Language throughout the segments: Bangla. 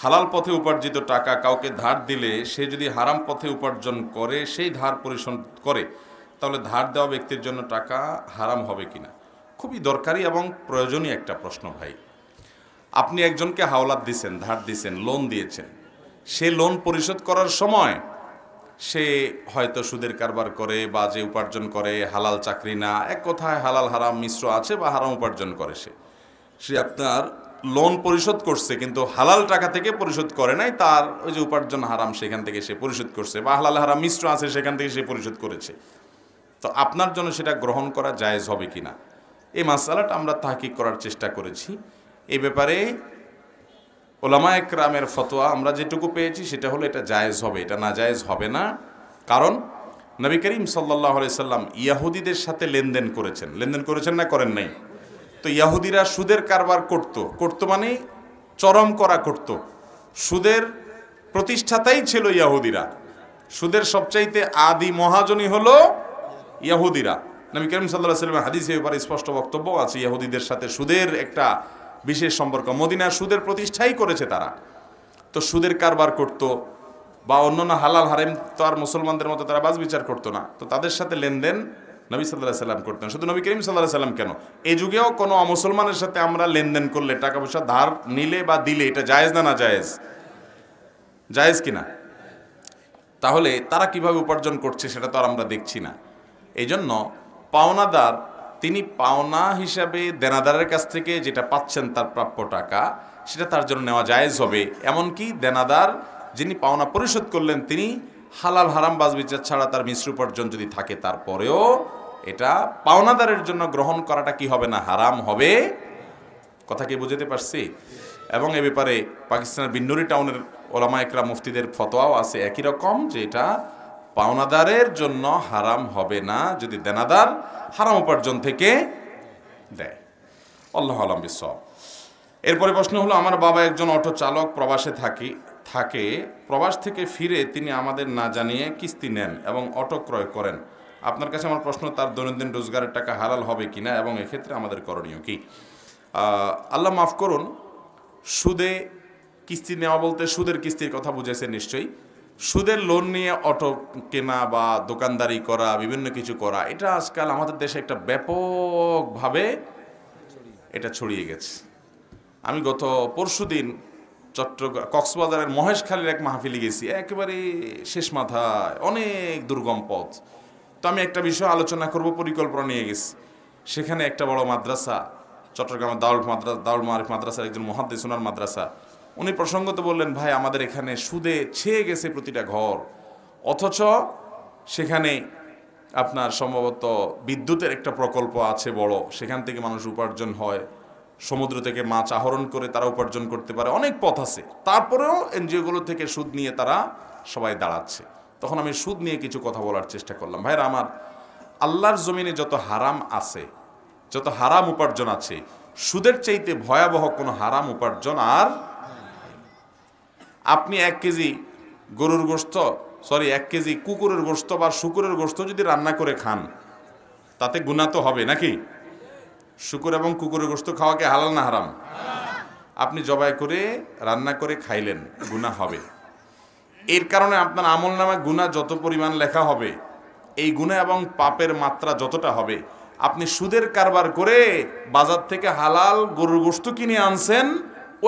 হালাল পথে উপার্জিত টাকা কাউকে ধার দিলে সে যদি হারাম পথে উপার্জন করে সেই ধার পরিশোধ করে তাহলে ধার দেওয়া ব্যক্তির জন্য টাকা হারাম হবে কিনা খুবই দরকারি এবং প্রয়োজনীয় একটা প্রশ্ন ভাই আপনি একজনকে হাওলাত দিয়েছেন ধার দিয়েছেন লোন দিয়েছেন সে লোন পরিশোধ করার সময় সে হয়তো সুদের কারবার করে বা যে উপার্জন করে হালাল চাকরি না এক কথায় হালাল হারাম মিশ্র আছে বা হারাম উপার্জন করে সে সে আপনার লোন পরিশোধ করছে কিন্তু হালাল টাকা থেকে পরিশোধ করে নাই তার ওই যে উপার্জন হারাম সেখান থেকে সে পরিশোধ করছে বা হালাল হারাম মিশ্র আছে সেখান থেকে সে পরিশোধ করেছে তো আপনার জন্য সেটা গ্রহণ করা জায়েজ হবে কি না এই মাসালাটা আমরা তাহকিক করার চেষ্টা করেছি এই ব্যাপারে ওলামা একরামের ফতোয়া আমরা যেটুকু পেয়েছি সেটা হলো এটা জায়েজ হবে এটা না জায়েজ হবে না কারণ নবী করিম সাল্লাহ আলাইসাল্লাম ইয়াহুদিদের সাথে লেনদেন করেছেন লেনদেন করেছেন না করেন নাই তো ইয়াহুদিরা সুদের কারবার করত করতো মানে চরম করা করত সুদের প্রতিষ্ঠাতাই ছিল ইয়াহুদিরা সুদের সবচাইতে আদি মহাজনী হলো ইয়াহুদিরা নবী করিম সাল্লাহ সাল্লামের হাদিসে ব্যাপারে স্পষ্ট বক্তব্য আছে ইয়াহুদিদের সাথে সুদের একটা বিশেষ সম্পর্ক মদিনা সুদের প্রতিষ্ঠাই করেছে তারা তো সুদের কারবার করত বা অন্যান্য হালাল হারেম তো আর মুসলমানদের মতো তারা বাজ বিচার করতো না তো তাদের সাথে লেনদেন নবী সাল্লাহ সাল্লাম করতেন শুধু নবী করিম সাল্লাহ সাল্লাম কেন এই যুগেও কোনো অমুসলমানের সাথে আমরা লেনদেন করলে টাকা পয়সা ধার নিলে বা দিলে এটা জায়েজ না না জায়েজ জায়েজ কিনা তাহলে তারা কিভাবে উপার্জন করছে সেটা তো আর আমরা দেখছি না এই জন্য পাওনাদার তিনি পাওনা হিসাবে দেনাদারের কাছ থেকে যেটা পাচ্ছেন তার প্রাপ্য টাকা সেটা তার জন্য নেওয়া জায়েজ হবে এমনকি দেনাদার যিনি পাওনা পরিশোধ করলেন তিনি হালাল হারাম বাজবিচার ছাড়া তার মিশ্র উপার্জন যদি থাকে তারপরেও এটা পাওনাদারের জন্য গ্রহণ করাটা কি হবে না হারাম হবে কথা কি বুঝতে পারছি এবং এ ব্যাপারে পাকিস্তানের বিন্নুরি টাউনের ওলামা একরা মুফতিদের ফতোয়াও আছে একই রকম যে এটা পাওনাদারের জন্য হারাম হবে না যদি দেনাদার হারাম উপার্জন থেকে দেয় আল্লাহ আলম বিশ্ব এরপরে প্রশ্ন হলো আমার বাবা একজন অটো চালক প্রবাসে থাকি থাকে প্রবাস থেকে ফিরে তিনি আমাদের না জানিয়ে কিস্তি নেন এবং অটো ক্রয় করেন আপনার কাছে আমার প্রশ্ন তার দৈনন্দিন রোজগারের টাকা হালাল হবে কি না এবং এক্ষেত্রে আমাদের করণীয় কি আল্লাহ মাফ করুন সুদে কিস্তি নেওয়া বলতে সুদের কিস্তির কথা বুঝেছে নিশ্চয়ই সুদের লোন নিয়ে অটো কেনা বা দোকানদারি করা বিভিন্ন কিছু করা এটা আজকাল আমাদের দেশে একটা ব্যাপকভাবে এটা ছড়িয়ে গেছে আমি গত পরশু দিন চট্টগ্রাম কক্সবাজারের মহেশখালীর এক মাহফিলে গেছি একেবারে শেষ মাথায় অনেক দুর্গম পথ তো আমি একটা বিষয় আলোচনা করব পরিকল্পনা নিয়ে গেছি সেখানে একটা বড় মাদ্রাসা চট্টগ্রামের দাউল মাদ্রাসা দাউল মারিফ মাদ্রাসার একজন মহাদ্দেশ মাদ্রাসা উনি প্রসঙ্গত বললেন ভাই আমাদের এখানে সুদে ছেয়ে গেছে প্রতিটা ঘর অথচ সেখানে আপনার সম্ভবত বিদ্যুতের একটা প্রকল্প আছে বড় সেখান থেকে মানুষ উপার্জন হয় সমুদ্র থেকে মাছ আহরণ করে তারা উপার্জন করতে পারে অনেক পথ আছে তারপরেও এনজিওগুলো থেকে সুদ নিয়ে তারা সবাই দাঁড়াচ্ছে তখন আমি সুদ নিয়ে কিছু কথা বলার চেষ্টা করলাম ভাইরা আমার আল্লাহর জমিনে যত হারাম আছে যত হারাম উপার্জন আছে সুদের চাইতে ভয়াবহ কোনো হারাম উপার্জন আর আপনি এক কেজি গরুর গোস্ত সরি এক কেজি কুকুরের গোস্ত বা শুকুরের গোস্ত যদি রান্না করে খান তাতে গুণা তো হবে নাকি শুকুর এবং কুকুরের গোস্ত খাওয়াকে হালাল না হারাম আপনি জবাই করে রান্না করে খাইলেন গুণা হবে এর কারণে আপনার আমল নামা গুণা যত পরিমাণ লেখা হবে এই গুণা এবং পাপের মাত্রা যতটা হবে আপনি সুদের কারবার করে বাজার থেকে হালাল গরুর গোস্তু কিনে আনছেন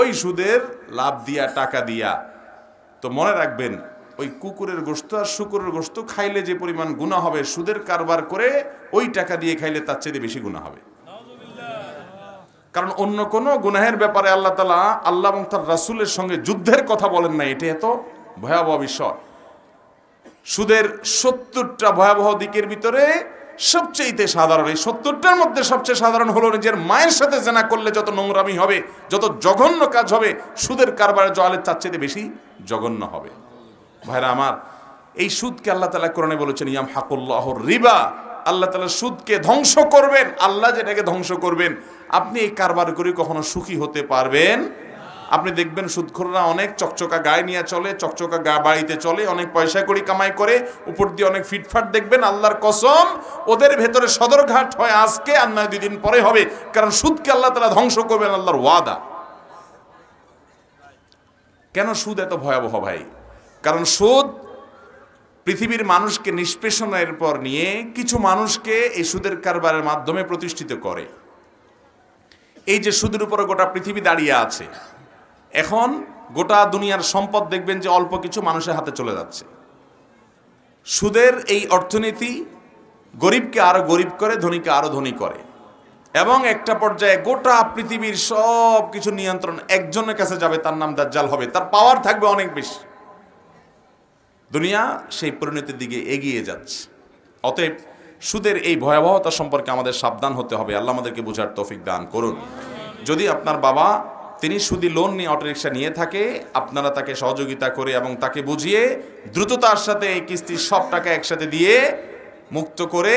ওই সুদের লাভ দিয়া টাকা দিয়া তো মনে রাখবেন ওই কুকুরের গোস্ত আর শুকুরের গোস্ত খাইলে যে পরিমাণ গুণা হবে সুদের কারবার করে ওই টাকা দিয়ে খাইলে তার চেয়ে বেশি গুণা হবে কারণ অন্য কোনো গুনাহের ব্যাপারে আল্লাহ তালা আল্লাহ এবং তার রাসুলের সঙ্গে যুদ্ধের কথা বলেন না এটা এত ভয়াবহ বিষয় সুদের সত্তরটা ভয়াবহ দিকের ভিতরে সবচেয়ে সাধারণ এই সত্তরটার মধ্যে সবচেয়ে সাধারণ হলো নিজের মায়ের সাথে জেনা করলে যত নোংরামি হবে যত জঘন্য কাজ হবে সুদের কারবার জলের তার চেয়ে বেশি জঘন্য হবে ভাইরা আমার এই সুদকে আল্লাহ তালা কোরআনে বলেছেন ইয়াম হাকুল্লাহ রিবা আল্লাহ তালা সুদকে ধ্বংস করবেন আল্লাহ যেটাকে ধ্বংস করবেন আপনি এই কারবার করে কখনো সুখী হতে পারবেন আপনি দেখবেন সুদখোররা অনেক চকচকা গায়ে নিয়ে চলে চকচকা গা বাড়িতে চলে অনেক পয়সা করি কামাই করে উপর দিয়ে অনেক ফিটফাট দেখবেন আল্লাহর কসম ওদের ভেতরে সদরঘাট হয় আজকে আর নয় দুদিন পরে হবে কারণ সুদকে আল্লাহ তারা ধ্বংস করবেন আল্লাহর ওয়াদা কেন সুদ এত ভয়াবহ ভাই কারণ সুদ পৃথিবীর মানুষকে নিষ্পেষণের পর নিয়ে কিছু মানুষকে এই সুদের কারবারের মাধ্যমে প্রতিষ্ঠিত করে এই যে সুদের উপরে গোটা পৃথিবী দাঁড়িয়ে আছে এখন গোটা দুনিয়ার সম্পদ দেখবেন যে অল্প কিছু মানুষের হাতে চলে যাচ্ছে সুদের এই অর্থনীতি গরিবকে আরও গরিব করে ধনীকে আরও ধনী করে এবং একটা পর্যায়ে গোটা পৃথিবীর সব কিছু নিয়ন্ত্রণ একজনের কাছে যাবে তার নাম দাজ্জাল হবে তার পাওয়ার থাকবে অনেক বেশি দুনিয়া সেই পরিণতির দিকে এগিয়ে যাচ্ছে অতএব সুদের এই ভয়াবহতা সম্পর্কে আমাদের সাবধান হতে হবে আল্লাহ আমাদেরকে বোঝার তৌফিক দান করুন যদি আপনার বাবা তিনি শুধু লোন নিয়ে অটোরিকশা নিয়ে থাকে আপনারা তাকে সহযোগিতা করে এবং তাকে বুঝিয়ে দ্রুততার সাথে এই কিস্তির সব টাকা একসাথে দিয়ে মুক্ত করে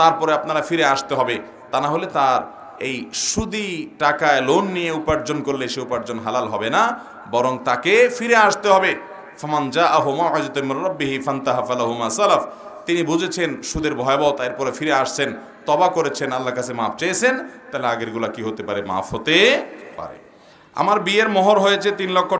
তারপরে আপনারা ফিরে আসতে হবে তা না হলে তার এই সুদি টাকায় লোন নিয়ে উপার্জন করলে সে উপার্জন হালাল হবে না বরং তাকে ফিরে আসতে হবে যা আহমা সালাফ তিনি বুঝেছেন সুদের ভয়াবহতা এরপরে ফিরে আসছেন তবা করেছেন আল্লাহ কাছে মাফ চেয়েছেন তাহলে আগেরগুলা কি হতে পারে মাফ হতে আমার বিয়ের মোহর হয়েছে তিন লক্ষ